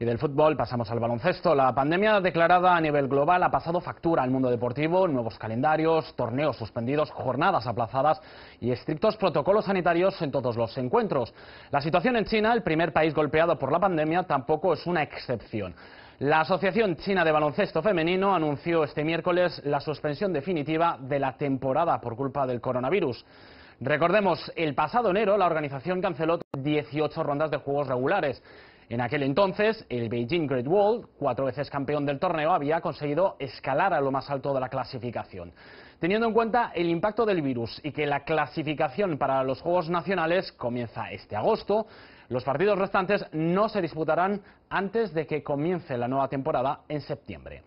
Y del fútbol pasamos al baloncesto. La pandemia declarada a nivel global ha pasado factura al mundo deportivo, nuevos calendarios, torneos suspendidos, jornadas aplazadas y estrictos protocolos sanitarios en todos los encuentros. La situación en China, el primer país golpeado por la pandemia, tampoco es una excepción. La Asociación China de Baloncesto Femenino anunció este miércoles la suspensión definitiva de la temporada por culpa del coronavirus. Recordemos, el pasado enero la organización canceló 18 rondas de juegos regulares. En aquel entonces, el Beijing Great Wall, cuatro veces campeón del torneo, había conseguido escalar a lo más alto de la clasificación. Teniendo en cuenta el impacto del virus y que la clasificación para los Juegos Nacionales comienza este agosto, los partidos restantes no se disputarán antes de que comience la nueva temporada en septiembre.